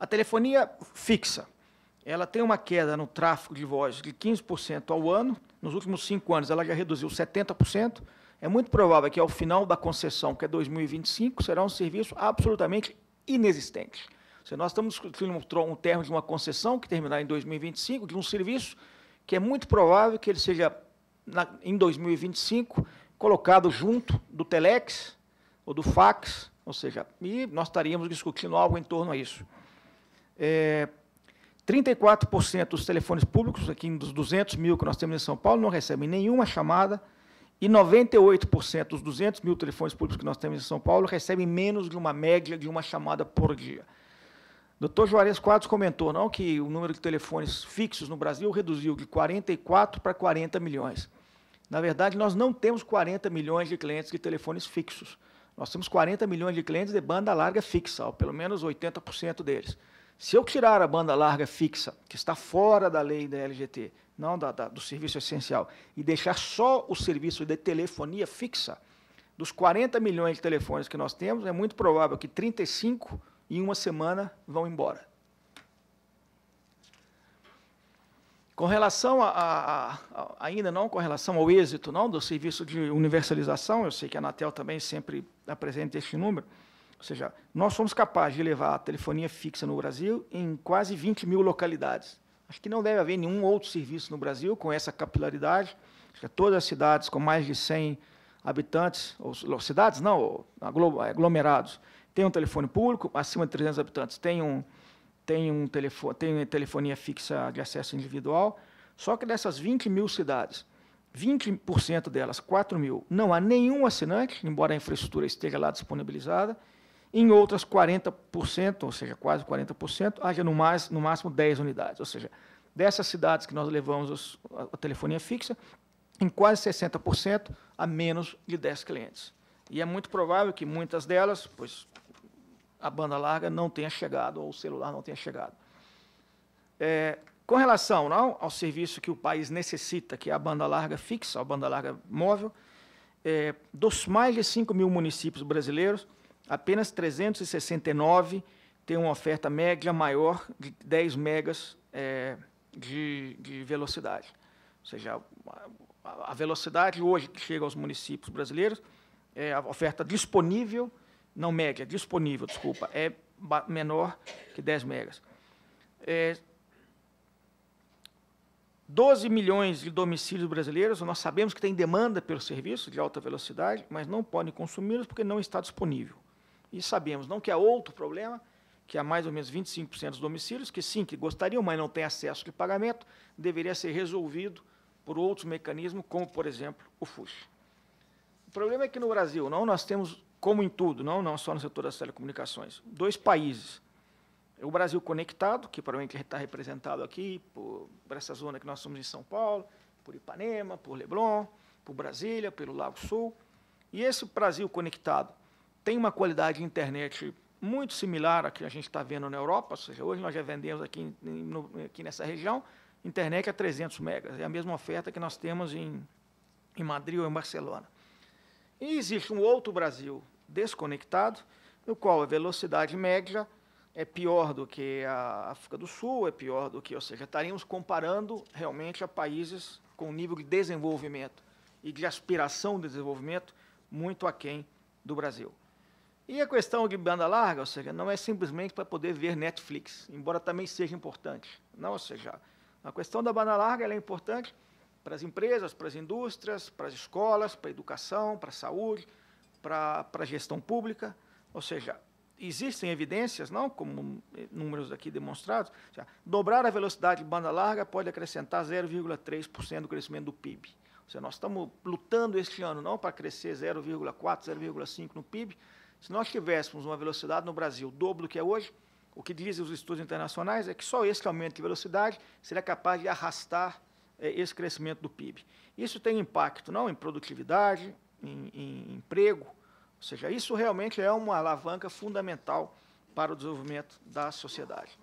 A telefonia fixa, ela tem uma queda no tráfego de voz de 15% ao ano. Nos últimos cinco anos, ela já reduziu 70%. É muito provável que, ao final da concessão, que é 2025, será um serviço absolutamente inexistente. Se nós estamos discutindo um, termo de uma concessão que terminar em 2025, de um serviço que é muito provável que ele seja, na, em 2025, colocado junto do Telex ou do fax, ou seja, e nós estaríamos discutindo algo em torno a isso. É, 34% dos telefones públicos, aqui dos 200 mil que nós temos em São Paulo, não recebem nenhuma chamada, e 98% dos 200 mil telefones públicos que nós temos em São Paulo recebem menos de uma média de uma chamada por dia. Dr. Juarez Quadros comentou não que o número de telefones fixos no Brasil reduziu de 44 para 40 milhões. Na verdade, nós não temos 40 milhões de clientes de telefones fixos. Nós temos 40 milhões de clientes de banda larga fixa, ou pelo menos 80% deles. Se eu tirar a banda larga fixa, que está fora da lei da LGT, não da, da, do serviço essencial, e deixar só o serviço de telefonia fixa, dos 40 milhões de telefones que nós temos, é muito provável que 35 em uma semana vão embora. Com relação a, a, a, ainda não com relação ao êxito não do serviço de universalização, eu sei que a Anatel também sempre apresenta este número, ou seja, nós somos capazes de levar a telefonia fixa no Brasil em quase 20 mil localidades. Acho que não deve haver nenhum outro serviço no Brasil com essa capilaridade. Acho que todas as cidades com mais de 100 habitantes, ou cidades não, aglomerados, têm um telefone público, acima de 300 habitantes têm um, têm um telefone, tem telefonia fixa de acesso individual. Só que dessas 20 mil cidades, 20% delas, 4 mil, não há nenhum assinante, embora a infraestrutura esteja lá disponibilizada, em outras, 40%, ou seja, quase 40%, haja no, mais, no máximo 10 unidades. Ou seja, dessas cidades que nós levamos os, a telefonia fixa, em quase 60% a menos de 10 clientes. E é muito provável que muitas delas, pois a banda larga não tenha chegado, ou o celular não tenha chegado. É, com relação não, ao serviço que o país necessita, que é a banda larga fixa, a banda larga móvel, é, dos mais de 5 mil municípios brasileiros, apenas 369 tem uma oferta média maior de 10 megas é, de, de, velocidade. Ou seja, a, velocidade hoje que chega aos municípios brasileiros, é a oferta disponível, não média. disponível, desculpa, é menor que 10 megas. É, 12 milhões de domicílios brasileiros, nós sabemos que tem demanda pelo serviço de alta velocidade, mas não podem consumi-los porque não está disponível. E sabemos, não que há outro problema, que há mais ou menos 25% dos domicílios, que sim, que gostariam, mas não têm acesso de pagamento, deveria ser resolvido por outros mecanismos, como, por exemplo, o FUS. O problema é que no Brasil, não nós temos, como em tudo, não, não só no setor das telecomunicações, dois países. É o Brasil conectado, que provavelmente está representado aqui por, por essa zona que nós somos em São Paulo, por Ipanema, por Leblon, por Brasília, pelo Lago Sul. E esse Brasil conectado, tem uma qualidade de internet muito similar à que a gente está vendo na Europa, ou seja, hoje nós já vendemos aqui, no, aqui nessa região internet a 300 megas, é a mesma oferta que nós temos em, em Madrid ou em Barcelona. E existe um outro Brasil desconectado, no qual a velocidade média é pior do que a África do Sul, é pior do que, ou seja, estaríamos comparando realmente a países com nível de desenvolvimento e de aspiração de desenvolvimento muito aquém do Brasil. E a questão de banda larga, ou seja, não é simplesmente para poder ver Netflix, embora também seja importante. Não, ou seja, a questão da banda larga é importante para as empresas, para as indústrias, para as escolas, para a educação, para a saúde, para, para a gestão pública. Ou seja, existem evidências, não como números aqui demonstrados, seja, dobrar a velocidade de banda larga pode acrescentar 0,3% do crescimento do PIB. Ou seja, nós estamos lutando este ano não para crescer 0,4, 0,5 no PIB, se nós tivéssemos uma velocidade no Brasil dobro do que é hoje, o que dizem os estudos internacionais é que só esse aumento de velocidade seria capaz de arrastar é, esse crescimento do PIB. Isso tem impacto não em produtividade, em, em emprego, ou seja, isso realmente é uma alavanca fundamental para o desenvolvimento da sociedade.